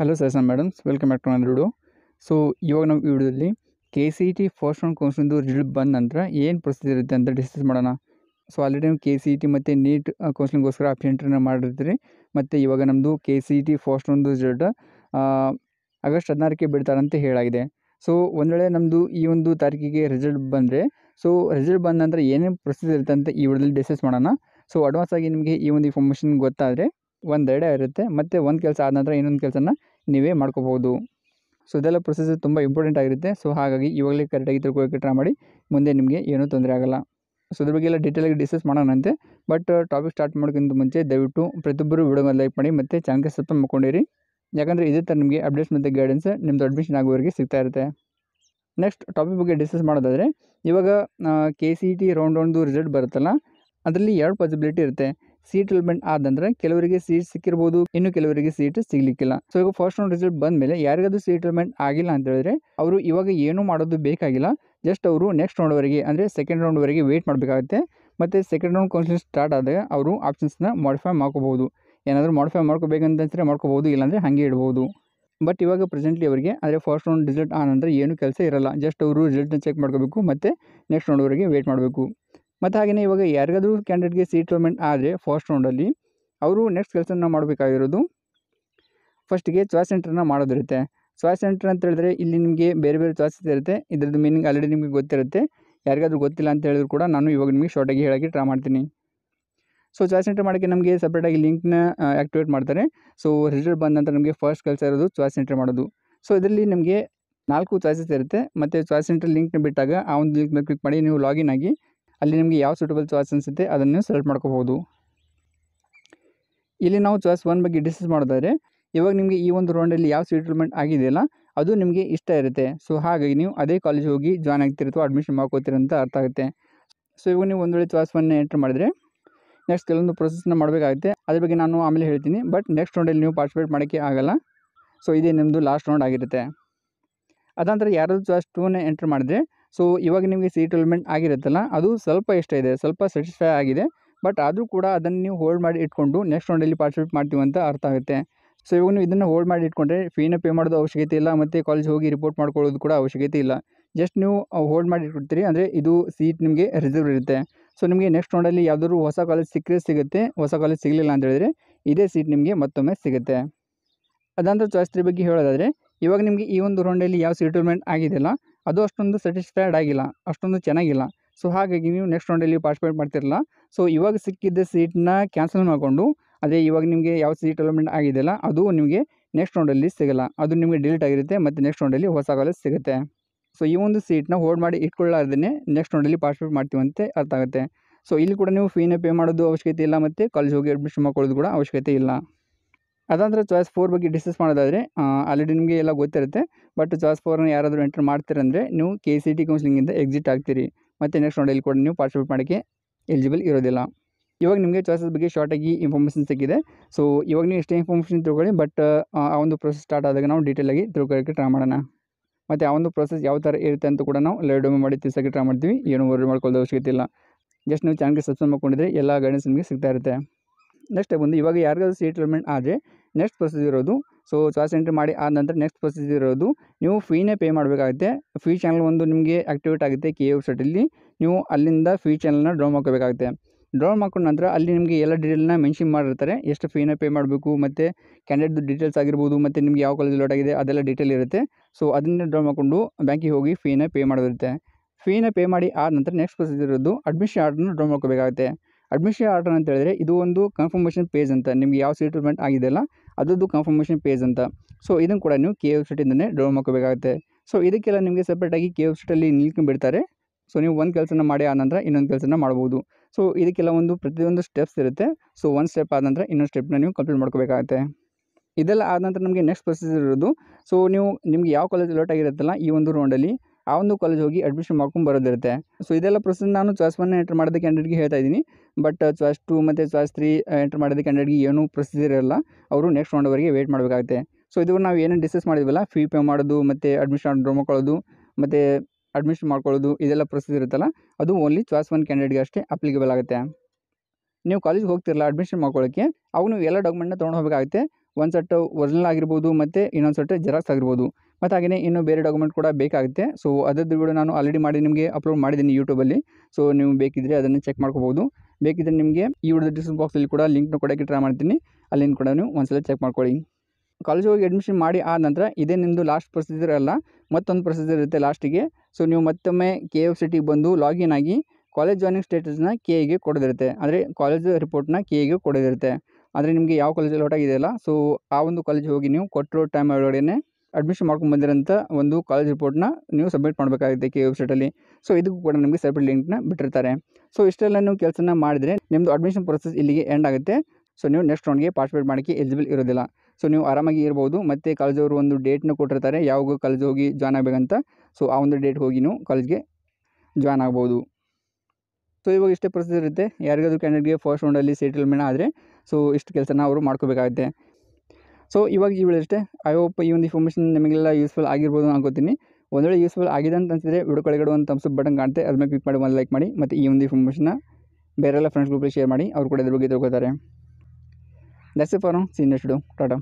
hello sir sir madams welcome back to ನನ್ನ video so ಇವಾಗ ನಾವು ಈ ವಿಡಿಯೋದಲ್ಲಿ K C T first round ಕೌನ್ಸಿಲಿಂದು ರಿಸಲ್ಟ್ ಬಂದ ನಂತರ ಏನು ಪ್ರೊಸೀಜರ್ ಇರುತ್ತೆ ಅಂತ ಡಿಸ್ಕಸ್ ಮಾಡೋಣ ಸೊ ಆಲ್ರೆಡಿ ನಾವು ಕೆ ಸಿ ಇ ಟಿ ಮತ್ತು ನೀಟ್ ಕೌನ್ಸಿಲಿಂಗ್ಗೋಸ್ಕರ ಅಪ್ಷನ್ ಎಂಟ್ರಿನ ಮಾಡಿರ್ತೀರಿ ಮತ್ತು ಇವಾಗ ನಮ್ಮದು K C E T first round result August ಹದಿನಾರಕ್ಕೆ ಬಿಡ್ತಾರಂತ ಹೇಳಾಗಿದೆ ಸೊ ಒಂದು ವೇಳೆ ನಮ್ಮದು ಈ ಒಂದು ತಾರೀಕಿಗೆ ರಿಸಲ್ಟ್ ಬಂದರೆ ಸೊ ರಿಸಲ್ಟ್ ಬಂದ ನಂತರ ಏನೇನು ಪ್ರೊಸೀಜರ್ ಇರುತ್ತೆ ಅಂತ ಈ ವಿಡಿಯೋದಲ್ಲಿ ಡಿಸ್ಕಸ್ ಮಾಡೋಣ ಸೊ ಅಡ್ವಾನ್ಸ್ ಆಗಿ ನಿಮಗೆ ಈ ಒಂದು ಇನ್ಫಾರ್ಮೇಷನ್ ಗೊತ್ತಾದರೆ ಒಂದೆಡೆ ಇರುತ್ತೆ ಮತ್ತು ಒಂದು ಕೆಲಸ ಆದ ನಂತರ ಇನ್ನೊಂದು ಕೆಲಸನ ನೀವೇ ಮಾಡ್ಕೋಬೋದು ಸೊ ಇದೆಲ್ಲ ಪ್ರೊಸೆಸ್ ತುಂಬ ಇಂಪಾರ್ಟೆಂಟ್ ಆಗಿರುತ್ತೆ ಸೊ ಹಾಗಾಗಿ ಇವಾಗಲೇ ಕರೆಕ್ಟಾಗಿ ತಿಳ್ಕೊಳ್ಳೋಕ್ಕೆ ಟ್ರೈ ಮಾಡಿ ಮುಂದೆ ನಿಮಗೆ ಏನೂ ತೊಂದರೆ ಆಗೋಲ್ಲ ಸೊ ಇದ್ರ ಬಗ್ಗೆ ಎಲ್ಲ ಡೀಟೇಲಾಗಿ ಡಿಸ್ಕಸ್ ಮಾಡೋಣಂತೆ ಬಟ್ ಟಾಪಿಕ್ ಸ್ಟಾರ್ಟ್ ಮಾಡೋಕ್ಕಿಂತ ಮುಂಚೆ ದಯವಿಟ್ಟು ಪ್ರತಿಯೊಬ್ಬರು ವಿಡಿಯೋ ಲೈಕ್ ಮಾಡಿ ಮತ್ತು ಚಾನಲ್ಗೆ ಸಬ್ಸ್ಕ್ರೈಬ್ ಮಾಡ್ಕೊಂಡಿರಿ ಯಾಕಂದರೆ ಇದೇ ಥರ ನಿಮಗೆ ಅಪ್ಡೇಟ್ಸ್ ಮತ್ತು ಗೈಡೆನ್ಸ್ ನಿಮ್ಮದು ಅಡ್ಮಿಷನ್ ಆಗುವವರಿಗೆ ಸಿಗ್ತಾ ಇರುತ್ತೆ ನೆಕ್ಸ್ಟ್ ಟಾಪಿಕ್ ಬಗ್ಗೆ ಡಿಸ್ಕಸ್ ಮಾಡೋದಾದರೆ ಇವಾಗ ಕೆ ಸಿ ಟಿ ರೌಂಡ್ ರೌಂಡ್ದು ರಿಸಲ್ಟ್ ಬರುತ್ತಲ್ಲ ಅದರಲ್ಲಿ ಎರಡು ಪಾಸಿಬಿಲಿಟಿ ಇರುತ್ತೆ ಸೀಟ್ ಆದ ಆದಂದ್ರೆ ಕೆಲವರಿಗೆ ಸೀಟ್ ಸಿಕ್ಕಿರ್ಬೋದು ಇನ್ನು ಕೆಲವರಿಗೆ ಸೀಟ್ ಸಿಗ್ಲಿಕ್ಕಿಲ್ಲ ಸೊ ಈಗ ಫಸ್ಟ್ ರೌಂಡ್ ರಿಸಲ್ಟ್ ಬಂದ ಮೇಲೆ ಯಾರಿಗಾದರೂ ಸೀಟ್ ಆಗಿಲ್ಲ ಅಂತ ಹೇಳಿದ್ರೆ ಅವರು ಇವಾಗ ಏನು ಮಾಡೋದು ಬೇಕಾಗಿಲ್ಲ ಜಸ್ಟ್ ಅವರು ನೆಕ್ಸ್ಟ್ ರೌಂಡ್ವರೆಗೆ ಅಂದರೆ ಸೆಕೆಂಡ್ ರೌಂಡ್ವರೆಗೆ ವೆಯ್ಟ್ ಮಾಡಬೇಕಾಗುತ್ತೆ ಮತ್ತು ಸೆಕೆಂಡ್ ರೌಂಡ್ ಕೌನ್ಸಿಲಿಂಗ್ ಸ್ಟಾರ್ಟ್ ಆದಾಗ ಅವರು ಆಪ್ಷನ್ಸ್ನ ಮಾಡಿಫೈ ಮಾಡ್ಕೋಬೋದು ಏನಾದರೂ ಮಾಡಿಫೈ ಮಾಡ್ಕೋಬೇಕಂತಂದರೆ ಮಾಡ್ಕೋಬೋದು ಇಲ್ಲಾಂದರೆ ಹಾಗೆ ಇಡ್ಬೋದು ಬಟ್ ಇವಾಗ ಪ್ರೆಸೆಂಟ್ಲಿ ಅವರಿಗೆ ಅಂದರೆ ಫಸ್ಟ್ ರೌಂಡ್ ರಿಸಲ್ಟ್ ಆನಂದ್ರೆ ಏನು ಕೆಲಸ ಇರಲ್ಲ ಜಸ್ಟ್ ಅವರು ರಿಸಲ್ಟ್ನ ಚೆಕ್ ಮಾಡ್ಕೋಬೇಕು ಮತ್ತು ನೆಕ್ಸ್ಟ್ ರೌಂಡ್ವರೆಗೆ ವೆಯ್ಟ್ ಮಾಡಬೇಕು ಮತ್ತು ಹಾಗೆಯೇ ಇವಾಗ ಯಾರಿಗಾದರೂ ಕ್ಯಾಂಡಿಡೇಟ್ಗೆ ಸೀಟ್ ಅಲೋಟ್ಮೆಂಟ್ ಆದರೆ ಫಸ್ಟ್ ರೌಂಡಲ್ಲಿ ಅವರು ನೆಕ್ಸ್ಟ್ ಕೆಲಸನ ಮಾಡಬೇಕಾಗಿರೋದು ಫಸ್ಟಿಗೆ ಚಾಯ್ಸ್ ಸೆಂಟ್ರನ್ನ ಮಾಡೋದಿರುತ್ತೆ ಚಾಯ್ಸ್ ಸೆಂಟರ್ ಅಂತ ಹೇಳಿದ್ರೆ ಇಲ್ಲಿ ನಿಮಗೆ ಬೇರೆ ಬೇರೆ ಚಾಯ್ಸಸ್ ಇರುತ್ತೆ ಇದ್ರದ್ದು ಮೀನಿಂಗ್ ಆಲ್ರೆಡಿ ನಿಮಗೆ ಗೊತ್ತಿರುತ್ತೆ ಯಾರಿಗಾದರೂ ಗೊತ್ತಿಲ್ಲ ಅಂತ ಹೇಳಿದ್ರು ಕೂಡ ನಾನು ಇವಾಗ ನಿಮಗೆ ಶಾರ್ಟಾಗಿ ಹೇಳೋಕ್ಕೆ ಟ್ರೈ ಮಾಡ್ತೀನಿ ಸೊ ಚಾಯ್ಸ್ ಸೆಂಟರ್ ಮಾಡೋಕ್ಕೆ ನಮಗೆ ಸಪ್ರೇಟಾಗಿ ಲಿಂಕ್ನ ಆ್ಯಕ್ಟಿವೇಟ್ ಮಾಡ್ತಾರೆ ಸೊ ರಿಸಲ್ಟ್ ಬಂದ ನಂತರ ನಮಗೆ ಫಸ್ಟ್ ಕೆಲಸ ಇರೋದು ಚಾಯ್ಸ್ ಸೆಂಟರ್ ಮಾಡೋದು ಸೊ ಇದರಲ್ಲಿ ನಿಮಗೆ ನಾಲ್ಕು ಚಾಯ್ಸಸ್ ಇರುತ್ತೆ ಮತ್ತು ಚಾಯ್ಸ್ ಸೆಂಟರ್ ಲಿಂಕ್ನ ಬಿಟ್ಟಾಗ ಆ ಒಂದು ಲಿಂಕ್ ಕ್ಲಿಕ್ ಮಾಡಿ ನೀವು ಲಾಗಿನ್ ಆಗಿ ಅಲ್ಲಿ ನಿಮಗೆ ಯಾವ ಸೂಟಬಲ್ ಚಾಯ್ಸ್ ಅನಿಸುತ್ತೆ ಅದನ್ನು ನೀವು ಸೆಲೆಕ್ಟ್ ಮಾಡ್ಕೋಬೋದು ಇಲ್ಲಿ ನಾವು ಚಾಯ್ಸ್ ಒನ್ ಬಗ್ಗೆ ಡಿಸ್ಕಸ್ ಮಾಡಿದ್ರೆ ಇವಾಗ ನಿಮಗೆ ಈ ಒಂದು ರೌಂಡಲ್ಲಿ ಯಾವ ಸೀಟ್ಲ್ಮೆಂಟ್ ಆಗಿದೆಯಲ್ಲ ಅದು ನಿಮಗೆ ಇಷ್ಟ ಇರುತ್ತೆ ಸೊ ಹಾಗಾಗಿ ನೀವು ಅದೇ ಕಾಲೇಜ್ ಹೋಗಿ ಜಾಯ್ನ್ ಆಗ್ತೀರಿ ಅಥವಾ ಅಡ್ಮಿಷನ್ ಮಾಡ್ಕೋತೀರ ಅಂತ ಅರ್ಥ ಆಗುತ್ತೆ ಸೊ ಇವಾಗ ನೀವು ಒಂದು ವೇಳೆ ಚಾಯ್ಸ್ ಒನ್ನೇ ಎಂಟ್ರ್ ಮಾಡಿದರೆ ನೆಕ್ಸ್ಟ್ ಕೆಲವೊಂದು ಪ್ರೊಸೆಸ್ನ ಮಾಡಬೇಕಾಗುತ್ತೆ ಅದ್ರ ಬಗ್ಗೆ ನಾನು ಆಮೇಲೆ ಹೇಳ್ತೀನಿ ಬಟ್ ನೆಕ್ಸ್ಟ್ ರೌಂಡಲ್ಲಿ ನೀವು ಪಾರ್ಟಿಸಿಪೇಟ್ ಮಾಡೋಕ್ಕೆ ಆಗಲ್ಲ ಸೊ ಇದೇ ನಿಮ್ಮದು ಲಾಸ್ಟ್ ರೌಂಡ್ ಆಗಿರುತ್ತೆ ಅದಂತರ ಯಾರಾದರೂ ಚಾಯ್ಸ್ ಟೂನೇ ಎಂಟ್ರ್ ಮಾಡಿದ್ರೆ ಸೊ ಇವಾಗ ನಿಮಗೆ ಸೆಟಲ್ಮೆಂಟ್ ಆಗಿರುತ್ತಲ್ಲ ಅದು ಸ್ವಲ್ಪ ಇಷ್ಟ ಇದೆ ಸ್ವಲ್ಪ ಸ್ಯಾಟಿಸ್ಫೈ ಆಗಿದೆ ಬಟ್ ಆದರೂ ಕೂಡ ಅದನ್ನು ನೀವು ಹೋಲ್ಡ್ ಮಾಡಿ ಇಟ್ಕೊಂಡು ನೆಕ್ಸ್ಟ್ ರೌಂಡಲ್ಲಿ ಪಾರ್ಟಿಸಿಪೇಟ್ ಮಾಡ್ತೀವಿ ಅಂತ ಅರ್ಥ ಆಗುತ್ತೆ ಸೊ ಇವಾಗ ನೀವು ಇದನ್ನು ಹೋಲ್ಡ್ ಮಾಡಿ ಇಟ್ಕೊಂಡ್ರೆ ಫೀನ ಪೇ ಮಾಡೋದು ಅವಶ್ಯಕತೆ ಇಲ್ಲ ಮತ್ತು ಕಾಲೇಜ್ ಹೋಗಿ ರಿಪೋರ್ಟ್ ಮಾಡ್ಕೊಳ್ಳೋದು ಕೂಡ ಅವಶ್ಯಕತೆ ಇಲ್ಲ ಜಸ್ಟ್ ನೀವು ಹೋಲ್ಡ್ ಮಾಡಿ ಇಟ್ಕೊಡ್ತೀರಿ ಅಂದರೆ ಇದು ಸೀಟ್ ನಿಮಗೆ ರಿಸರ್ವ್ ಇರುತ್ತೆ ಸೊ ನಿಮಗೆ ನೆಕ್ಸ್ಟ್ ರೌಂಡಲ್ಲಿ ಯಾವುದಾದ್ರು ಹೊಸ ಕಾಲೇಜ್ ಸಿಕ್ಕರೆ ಸಿಗುತ್ತೆ ಹೊಸ ಕಾಲೇಜ್ ಸಿಗಲಿಲ್ಲ ಅಂತ ಹೇಳಿದ್ರೆ ಇದೇ ಸೀಟ್ ನಿಮಗೆ ಮತ್ತೊಮ್ಮೆ ಸಿಗುತ್ತೆ ಅದಂತ ಚಾಯ್ಸ್ ಬಗ್ಗೆ ಹೇಳೋದಾದರೆ ಇವಾಗ ನಿಮಗೆ ಈ ಒಂದು ರೌಂಡಲ್ಲಿ ಯಾವ ಸೆಟಲ್ಮೆಂಟ್ ಆಗಿದೆಯಲ್ಲ ಅದು ಅಷ್ಟೊಂದು ಸ್ಯಾಟಿಸ್ಫೈಡ್ ಆಗಿಲ್ಲ ಅಷ್ಟೊಂದು ಚೆನ್ನಾಗಿಲ್ಲ ಸೊ ಹಾಗಾಗಿ ನೀವು ನೆಕ್ಸ್ಟ್ ರೌಂಡಲ್ಲಿ ಪಾರ್ಟಿಸಿಪೇಟ್ ಮಾಡ್ತಿರಲ್ಲ ಸೊ ಇವಾಗ ಸಿಕ್ಕಿದ್ದ ಸೀಟನ್ನ ಕ್ಯಾನ್ಸಲ್ ಮಾಡಿಕೊಂಡು ಅದೇ ಇವಾಗ ನಿಮಗೆ ಯಾವ ಸೀಟ್ ಅಲೋಮೆಂಟ್ ಆಗಿದೆಯಲ್ಲ ಅದು ನಿಮಗೆ ನೆಕ್ಸ್ಟ್ ರೌಂಡಲ್ಲಿ ಸಿಗಲ್ಲ ಅದು ನಿಮಗೆ ಡಿಲೀಟ್ ಆಗಿರುತ್ತೆ ಮತ್ತು ನೆಕ್ಸ್ಟ್ ರೌಂಡಲ್ಲಿ ಹೊಸ ಕಾಲೇಜ್ ಸಿಗುತ್ತೆ ಸೊ ಈ ಒಂದು ಸೀಟ್ನ ಹೋಲ್ಡ್ ಮಾಡಿ ಇಟ್ಕೊಳ್ಳಾರ್ದೇ ನೆಕ್ಸ್ಟ್ ರೌಂಡಲ್ಲಿ ಪಾರ್ಟಿಸಿಪೇಟ್ ಮಾಡ್ತೀವಂತೆ ಅರ್ಥ ಆಗುತ್ತೆ ಸೊ ಇಲ್ಲಿ ಕೂಡ ನೀವು ಫೀನೇ ಪೇ ಮಾಡೋದು ಅವಶ್ಯಕತೆ ಇಲ್ಲ ಮತ್ತು ಕಾಲೇಜ್ ಹೋಗಿ ಅಡ್ಮಿಷನ್ ಮಾಡ್ಕೊಳ್ಳೋದು ಕೂಡ ಅವಶ್ಯಕತೆ ಇಲ್ಲ ಅದಂದರೆ ಚಾಯ್ಸ್ ಫೋರ್ ಬಗ್ಗೆ ಡಿಸ್ಕಸ್ ಮಾಡೋದಾದರೆ ಆಲ್ರೆಡಿ ನಿಮಗೆ ಎಲ್ಲ ಗೊತ್ತಿರುತ್ತೆ ಬಟ್ ಚಾಯ್ಸ್ ಫೋರ್ನ ಯಾರಾದರೂ ಎಂಟರ್ ಮಾಡ್ತೀರಂದರೆ ನೀವು ಕೆ ಸಿ ಟಿ ಕೌನ್ಸಿಲಿಂಗಿಂದ ಎಕ್ಸಿಟ್ ಆಗ್ತೀರಿ ಮತ್ತು ನೆಕ್ಸ್ಟ್ ರೌಂಡಲ್ಲಿ ಕೂಡ ನೀವು ಪಾರ್ಟಿಸಿಪೇಟ್ ಮಾಡೋಕ್ಕೆ ಎಲಿಜಿಬಲ್ ಇರೋದಿಲ್ಲ ಇವಾಗ ನಿಮಗೆ ಚಾಯ್ಸಸ್ ಬಗ್ಗೆ ಶಾರ್ಟಾಗಿ ಇನ್ಫಾರ್ಮೇಷನ್ ಸಿಕ್ಕಿದೆ ಸೊ ಇವಾಗ ನೀವು ಎಷ್ಟೇ ಇನ್ಫಾರ್ಮೇಷನ್ ತಿಳ್ಕೊಳ್ಳಿ ಬಟ್ ಆ ಒಂದು ಪ್ರೊಸೆಸ್ ಸ್ಟಾರ್ಟ್ ಆದಾಗ ನಾವು ಡೀಟೇಲಾಗಿ ತಿಳ್ಕೊಳ್ಳೋಕ್ಕೆ ಟ್ರೈ ಮಾಡೋಣ ಮತ್ತು ಆ ಒಂದು ಪ್ರೊಸೆಸ್ ಯಾವ ಥರ ಇರುತ್ತೆ ಅಂತ ಕೂಡ ನಾವು ಲೈಡೊಮೆ ಮಾಡಿ ತಿಳ್ಸೋಕ್ಕೆ ಟ್ರೈ ಮಾಡ್ತೀವಿ ಏನು ವರ್ಡ್ ಮಾಡ್ಕೊಳ್ಳೋದು ಅವಶ್ಯಕತೆ ಇಲ್ಲ ಜಸ್ಟ್ ನೀವು ಚಾನಲ್ಗೆ ಸಬ್ಸ್ಕ್ರೈಬ್ ಮಾಡ್ಕೊಂಡಿದ್ರೆ ಎಲ್ಲ ಗೈಡೆನ್ಸ್ ನಿಮಗೆ ಸಿಗ್ತಾ ಇರುತ್ತೆ ನೆಕ್ಸ್ಟ್ ಬಂದು ಇವಾಗ ಯಾರಿಗಾದ್ರೂ ಸೀಟ್ ಟ್ರೀಟ್ಮೆಂಟ್ ಆದರೆ ನೆಕ್ಸ್ಟ್ ಪ್ರೊಸೆಸ್ ಇರೋದು ಸೊ ಚಾಯ್ಸ್ ಎಂಟ್ರಿ ಮಾಡಿ ಆದ ನಂತರ ನೆಕ್ಸ್ಟ್ ಪ್ರೊಸೆಸ್ ಇರೋದು ನೀವು ಫೀನೇ ಪೇ ಮಾಡಬೇಕಾಗುತ್ತೆ ಫೀ ಚಾನಲ್ ಒಂದು ನಿಮಗೆ ಆ್ಯಕ್ಟಿವೇಟ್ ಆಗುತ್ತೆ ಕೆ ವೆಬ್ಸೈಟಲ್ಲಿ ನೀವು ಅಲ್ಲಿಂದ ಫೀ ಚಾನಲ್ನ ಡ್ರಾ ಮಾಡ್ಕೋಬೇಕಾಗುತ್ತೆ ಡ್ರಾ ಮಾಡ್ಕೊಂಡ ನಂತರ ಅಲ್ಲಿ ನಿಮಗೆ ಎಲ್ಲ ಡೀಟೇಲ್ನ ಮೆನ್ಷನ್ ಮಾಡಿರ್ತಾರೆ ಎಷ್ಟು ಫೀನ ಪೇ ಮಾಡಬೇಕು ಮತ್ತು ಕ್ಯಾಂಡಿಡೇಟ್ ಡೀಟೇಲ್ಸ್ ಆಗಿರ್ಬೋದು ಮತ್ತು ನಿಮ್ಗೆ ಯಾವ ಕಾಲೇಜ್ ಲೋಟ್ ಆಗಿದೆ ಅದೆಲ್ಲ ಡೀಟೇಲ್ ಇರುತ್ತೆ ಸೊ ಅದನ್ನೇ ಡ್ರಾ ಮಾಡಿಕೊಂಡು ಬ್ಯಾಂಕಿಗೆ ಹೋಗಿ ಫೀನ ಪೇ ಮಾಡೋದಿರುತ್ತೆ ಫೀನ ಪೇ ಮಾಡಿ ಆದ ನಂತರ ನೆಕ್ಸ್ಟ್ ಪ್ರೊಸೆಸ್ ಇರೋದು ಅಡ್ಮಿಷನ್ ಆರ್ಡ್ರನ್ನು ಡ್ರಾ ಮಾಡ್ಕೋಬೇಕಾಗುತ್ತೆ ಅಡ್ಮಿಷನ್ ಆರ್ಡರ್ ಅಂತ ಹೇಳಿದ್ರೆ ಇದು ಒಂದು ಕನ್ಫರ್ಮೇಷನ್ ಪೇಜ್ ಅಂತ ನಿಮಗೆ ಯಾವ ಸೀಟ್ ಆಗಿದೆ ಆಗಿದೆಯಲ್ಲ ಅದರದ್ದು ಕನ್ಫರ್ಮೇಷನ್ ಪೇಜ್ ಅಂತ ಸೊ ಇದನ್ನು ಕೂಡ ನೀವು ಕೆ ಸಿಟಿಯಿಂದಲೇ ಡೌನ್ ಮಾಡ್ಕೋಬೇಕಾಗುತ್ತೆ ಸೊ ಇದಕ್ಕೆಲ್ಲ ನಿಮಗೆ ಸಪ್ರೇಟಾಗಿ ಕೆ ವೆಬ್ಸೈಟಲ್ಲಿ ನಿಲ್ಕೊಂಡು ಬಿಡ್ತಾರೆ ಸೊ ನೀವು ಒಂದು ಕೆಲಸನ ಮಾಡಿ ಆದ ನಂತರ ಇನ್ನೊಂದು ಕೆಲಸನ ಮಾಡ್ಬೋದು ಸೊ ಇದಕ್ಕೆಲ್ಲ ಒಂದು ಪ್ರತಿಯೊಂದು ಸ್ಟೆಪ್ಸ್ ಇರುತ್ತೆ ಸೊ ಒಂದು ಸ್ಟೆಪ್ ಆದ ನಂತರ ಇನ್ನೊಂದು ಸ್ಟೆಪ್ನ ನೀವು ಕಂಪ್ಲೀಟ್ ಮಾಡ್ಕೋಬೇಕಾಗುತ್ತೆ ಇದೆಲ್ಲ ಆದ ನಂತರ ನಮಗೆ ನೆಕ್ಸ್ಟ್ ಪ್ರೊಸೆಸ್ ಇರೋದು ಸೊ ನೀವು ನಿಮಗೆ ಯಾವ ಕಾಲೇಜ್ ಅಲರ್ಟ್ ಆಗಿರುತ್ತಲ್ಲ ಈ ಒಂದು ರೌಂಡಲ್ಲಿ ಆ ಒಂದು ಕಾಲೇಜ್ ಹೋಗಿ ಅಡ್ಮಿಷನ್ ಮಾಡ್ಕೊಂಡು ಬರೋದಿರುತ್ತೆ ಸೊ ಇದೆಲ್ಲ ಪ್ರೊಸೆಸ್ ನಾನು ಚಾಯ್ಸ್ ಒನ್ ಎಂಟ್ರ್ ಮಾಡಿದ ಕ್ಯಾಂಡಿಡೇಟ್ಗೆ ಹೇಳ್ತಾ ಇದ್ದೀನಿ ಬಟ್ ಚಾಯ್ಸ್ ಟೂ ಮತ್ತು ಚಾಯ್ಸ್ ತ್ರೀ ಎಂಟ್ರ್ ಮಾಡಿದ ಕ್ಯಾಂಡಿಡೇಟ್ಗೆ ಏನೂ ಪ್ರೊಸೀಜರ್ ಇರಲ್ಲ ಅವರು ನೆಕ್ಸ್ಟ್ ರೌಂಡ್ವರೆಗೆ ವೇಟ್ ಮಾಡಬೇಕಾಗುತ್ತೆ ಸೊ ಇದು ನಾವು ಏನೇನು ಡಿಸ್ಕಸ್ ಮಾಡಿದ್ವಲ್ಲ ಫೀ ಪೇ ಮಾಡೋದು ಮತ್ತು ಅಡ್ಮಿಷನ್ ಡ್ರೋ ಮಾಡ್ಕೊಳ್ಳೋದು ಮತ್ತು ಅಡ್ಮಿಷನ್ ಮಾಡ್ಕೊಳ್ಳೋದು ಇದೆಲ್ಲ ಪ್ರೊಸೀಜರ್ ಇರುತ್ತಲ್ಲ ಅದು ಓನ್ಲಿ ಚಾಯ್ಸ್ ಒನ್ ಕ್ಯಾಂಡಿಡೇಟ್ಗೆ ಅಷ್ಟೇ ಅಪ್ಲಿಕೇಬಲ್ ಆಗುತ್ತೆ ನೀವು ಕಾಲೇಜ್ಗೆ ಹೋಗ್ತಿರಲ್ಲ ಅಡ್ಮಿಷನ್ ಮಾಡ್ಕೊಳ್ಳೋಕ್ಕೆ ಅವಾಗ ನೀವು ಎಲ್ಲ ಡಾಕ್ಯುಮೆಂಟ್ನ ತೊಗೊಂಡು ಹೋಗಬೇಕಾಗುತ್ತೆ ಒಂದು ಸಟ್ಟು ಒರಿಜಿನಲ್ ಆಗಿರ್ಬೋದು ಮತ್ತು ಇನ್ನೊಂದು ಸಟ್ಟು ಜೆರಾಕ್ಸ್ ಆಗಿರ್ಬೋದು ಮತ್ತು ಹಾಗೆಯೇ ಇನ್ನೂ ಬೇರೆ ಡಾಕ್ಯುಮೆಂಟ್ ಕೂಡ ಬೇಕಾಗುತ್ತೆ ಸೊ ಅದರದ್ದು ವಿಡಿಯೋ ನಾನು ಆಲ್ರೆಡಿ ಮಾಡಿ ನಿಮಗೆ ಅಪ್ಲೋಡ್ ಮಾಡಿದ್ದೀನಿ ಯೂಟ್ಯೂಬಲ್ಲಿ ಸೊ ನೀವು ಬೇಕಿದ್ದರೆ ಅದನ್ನು ಚೆಕ್ ಮಾಡ್ಕೋಬೋದು ಬೇಕಿದ್ದರೆ ನಿಮಗೆ ಈ ವಿಡಿಯೋ ಡಿಸ್ಕ್ರಿಪ್ಷನ್ ಬಾಕ್ಸಲ್ಲಿ ಕೂಡ ಲಿಂಕ್ನ ಕೊಡೋಕ್ಕೆ ಟ್ರೈ ಮಾಡ್ತೀನಿ ಅಲ್ಲಿಂದ ಕೂಡ ನೀವು ಒಂದ್ಸಲ ಚೆಕ್ ಮಾಡ್ಕೊಳ್ಳಿ ಕಾಲೇಜ್ ಹೋಗಿ ಅಡ್ಮಿಷನ್ ಮಾಡಿ ಆದ ನಂತರ ಇದೇ ನಿಮ್ಮದು ಲಾಸ್ಟ್ ಪ್ರೊಸೀಜರ್ ಅಲ್ಲ ಮತ್ತೊಂದು ಪ್ರೊಸೀಜರ್ ಇರುತ್ತೆ ಲಾಸ್ಟಿಗೆ ಸೊ ನೀವು ಮತ್ತೊಮ್ಮೆ ಕೆ ಎಫ್ ಸಿಟಿಗೆ ಬಂದು ಲಾಗಿನ್ ಆಗಿ ಕಾಲೇಜ್ ಜಾಯ್ನಿಂಗ್ ಸ್ಟೇಟಸ್ನ ಕೆ ಎಗೆ ಕೊಡೋದಿರುತ್ತೆ ಅಂದರೆ ಕಾಲೇಜ್ ರಿಪೋರ್ಟ್ನ ಕೆ ಎಗೆ ಕೊಡೋದಿರುತ್ತೆ ಆದರೆ ನಿಮಗೆ ಯಾವ ಕಾಲೇಜಲ್ಲಿ ಹೊಟ್ಟಾಗಿದೆಯಲ್ಲ ಸೊ ಆ ಒಂದು ಕಾಲೇಜ್ ಹೋಗಿ ನೀವು ಕೊಟ್ಟಿರೋ ಟೈಮ್ ಒಳಗಡೆ ಅಡ್ಮಿಷನ್ ಮಾಡ್ಕೊಂಡು ಬಂದಿರೋಂಥ ಒಂದು ಕಾಲೇಜ್ ರಿಪೋರ್ಟ್ನ ನೀವು ಸಬ್ಮಿಟ್ ಮಾಡಬೇಕಾಗುತ್ತೆ ಕೆ ವೆಬ್ಸೈಟಲ್ಲಿ ಸೊ ಇದಕ್ಕೂ ಕೂಡ ನಿಮಗೆ ಸೆಪ್ರೇಟ್ ಲಿಂಕ್ನ ಬಿಟ್ಟಿರ್ತಾರೆ ಸೊ ಇಷ್ಟೆಲ್ಲ ನೀವು ಕೆಲಸನ ಮಾಡಿದರೆ ನಿಮ್ಮದು ಅಡ್ಮಿಷನ್ ಪ್ರೊಸೆಸ್ ಇಲ್ಲಿಗೆ ಎಂಡ್ ಆಗುತ್ತೆ ಸೊ ನೀವು ನೆಕ್ಸ್ಟ್ ರೌಂಡ್ಗೆ ಪಾರ್ಟಿಸಿಪೇಟ್ ಮಾಡೋಕ್ಕೆ ಎಲಿಜಿಬಲ್ ಇರೋದಿಲ್ಲ ಸೊ ನೀವು ಆರಾಮಾಗಿ ಇರ್ಬೋದು ಮತ್ತು ಕಾಲೇಜವರು ಒಂದು ಡೇಟ್ನ ಕೊಟ್ಟಿರ್ತಾರೆ ಯಾವಾಗ ಕಾಲೇಜ್ ಹೋಗಿ ಜಾಯ್ನ್ ಆಗಬೇಕಂತ ಸೊ ಆ ಒಂದು ಡೇಟ್ ಹೋಗಿ ನೀವು ಕಾಲೇಜ್ಗೆ ಜಾಯ್ನ್ ಆಗ್ಬೋದು ಸೊ ಇವಾಗ ಇಷ್ಟೇ ಪ್ರೊಸೆಸ್ ಇರುತ್ತೆ ಯಾರಿಗಾದ್ರೂ ಕ್ಯಾಂಡಿಡೇಟ್ಗೆ ಫಸ್ಟ್ ರೌಂಡಲ್ಲಿ ಸೆಟಲ್ಮೆಂಟ್ ಆದರೆ ಸೊ ಇಷ್ಟು ಕೆಲಸನ ಅವರು ಮಾಡ್ಕೋಬೇಕಾಗುತ್ತೆ ಸೊ ಇವಾಗ ಅಷ್ಟೇ ಐ ಹೋಪ್ ಈ ಒಂದು ಇನ್ಫಾರ್ಮೇಷನ್ ನಿಮಗೆಲ್ಲ ಯೂಸ್ಫುಲ್ ಆಗಿರ್ಬೋದು ಅನ್ಕೋತೀನಿ ಒಂದು ವೇಳೆ ಯೂಸ್ಫುಲ್ ಆಗಿದೆ ಅಂತ ಅನ್ಸಿದ್ರೆ ವಿಡಿಯೋ ಕೆಳಗಡೆ ಒಂದು ತಮ್ಸಪ್ ಬಟನ್ ಕಾಣುತ್ತೆ ಅದ್ರ ಮೇಲೆ ಕ್ಲಿಕ್ ಮಾಡಿ ಒಂದು ಲೈಕ್ ಮಾಡಿ ಮತ್ತು ಈ ಒಂದು ಇನ್ಫಾರ್ಮೇಷನ್ನ ಬೇರೆಲ್ಲ ಫ್ರೆಂಡ್ಸ್ ಗ್ರೂಪಲ್ಲಿ ಶೇರ್ ಮಾಡಿ ಅವ್ರು ಕೂಡ ಇದ್ರ ಬಗ್ಗೆ ತಿಳ್ಕೊತಾರೆ ದಟ್ಸ್ ಫಾರ್ ನೌ ಸೀನ್ ಟಾಟಾ